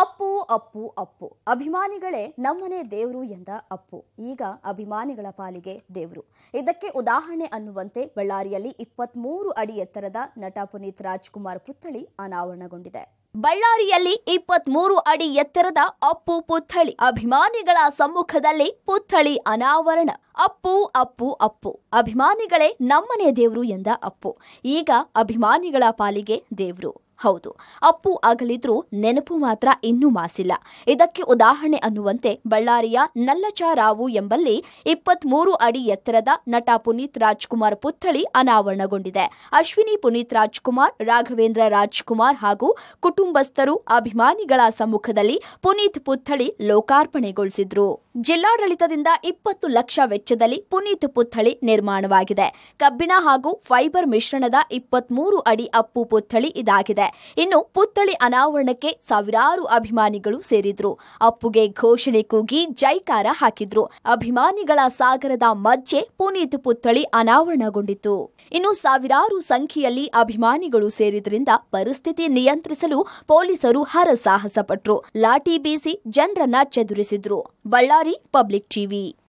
ಅಪ್ಪು ಅಪ್ಪು ಅಪ್ಪು ಅಭಿಮಾನಿಗಳೇ ನಮ್ಮನೆ ದೇವರು ಎಂದ ಅಪ್ಪು ಈಗ ಅಭಿಮಾನಿಗಳ ಪಾಲಿಗೆ ದೇವರು ಇದಕ್ಕೆ ಉದಾಹರಣೆ ಅನ್ನುವಂತೆ ಬಳ್ಳಾರಿಯಲ್ಲಿ ಇಪ್ಪತ್ಮೂರು ಅಡಿ ಎತ್ತರದ ನಟ ಪುನೀತ್ ರಾಜ್ಕುಮಾರ್ ಪುತ್ಥಳಿ ಅನಾವರಣಗೊಂಡಿದೆ ಬಳ್ಳಾರಿಯಲ್ಲಿ ಇಪ್ಪತ್ಮೂರು ಅಡಿ ಎತ್ತರದ ಅಪ್ಪು ಪುತ್ಥಳಿ ಅಭಿಮಾನಿಗಳ ಸಮ್ಮುಖದಲ್ಲಿ ಪುತ್ಥಳಿ ಅನಾವರಣ ಅಪ್ಪು ಅಪ್ಪು ಅಪ್ಪು ಅಭಿಮಾನಿಗಳೇ ನಮ್ಮನೆ ದೇವರು ಎಂದ ಅಪ್ಪು ಈಗ ಅಭಿಮಾನಿಗಳ ಪಾಲಿಗೆ ದೇವರು ಹೌದು ಅಪ್ಪು ಅಗಲಿದ್ರೂ ನೆನಪು ಮಾತ್ರ ಇನ್ನೂ ಮಾಸಿಲ್ಲ ಇದಕ್ಕೆ ಉದಾಹರಣೆ ಅನ್ನುವಂತೆ ಬಳ್ಳಾರಿಯ ರಾವು ಎಂಬಲ್ಲಿ ಇಪ್ಪತ್ತ್ ಅಡಿ ಎತ್ತರದ ನಟ ಪುನೀತ್ ರಾಜ್ಕುಮಾರ್ ಪುತ್ಥಳಿ ಅನಾವರಣಗೊಂಡಿದೆ ಅಶ್ವಿನಿ ಪುನೀತ್ ರಾಜ್ಕುಮಾರ್ ರಾಘವೇಂದ್ರ ರಾಜ್ಕುಮಾರ್ ಹಾಗೂ ಕುಟುಂಬಸ್ಥರು ಅಭಿಮಾನಿಗಳ ಸಮ್ಮುಖದಲ್ಲಿ ಪುನೀತ್ ಪುತ್ಥಳಿ ಲೋಕಾರ್ಪಣೆಗೊಳಿಸಿದ್ರು ಜಿಲ್ಲಾಡಳಿತದಿಂದ ಇಪ್ಪತ್ತು ಲಕ್ಷ ವೆಚ್ಚದಲ್ಲಿ ಪುನೀತ್ ಪುತ್ಥಳಿ ನಿರ್ಮಾಣವಾಗಿದೆ ಕಬ್ಬಿಣ ಹಾಗೂ ಫೈಬರ್ ಮಿಶ್ರಣದ ಇಪ್ಪತ್ಮೂರು ಅಡಿ ಅಪ್ಪು ಪುತ್ಥಳಿ ಇದಾಗಿದೆ ಇನ್ನು ಪುತ್ಥಳಿ ಅನಾವರಣಕ್ಕೆ ಸಾವಿರಾರು ಅಭಿಮಾನಿಗಳು ಸೇರಿದ್ರು ಅಪ್ಪುಗೆ ಘೋಷಣೆ ಕೂಗಿ ಜೈಕಾರ ಹಾಕಿದ್ರು ಅಭಿಮಾನಿಗಳ ಸಾಗರದ ಮಧ್ಯೆ ಪುನೀತ್ ಪುತ್ಥಳಿ ಅನಾವರಣಗೊಂಡಿತು ಇನ್ನು ಸಾವಿರಾರು ಸಂಖ್ಯೆಯಲ್ಲಿ ಅಭಿಮಾನಿಗಳು ಸೇರಿದ್ರಿಂದ ಪರಿಸ್ಥಿತಿ ನಿಯಂತ್ರಿಸಲು ಪೊಲೀಸರು ಹರಸಾಹಸ ಲಾಠಿ ಬೀಸಿ ಜನರನ್ನ ಚದುರಿಸಿದ್ರು ಬಳ್ಳಾರಿ ಪಬ್ಲಿಕ್ ಟಿವಿ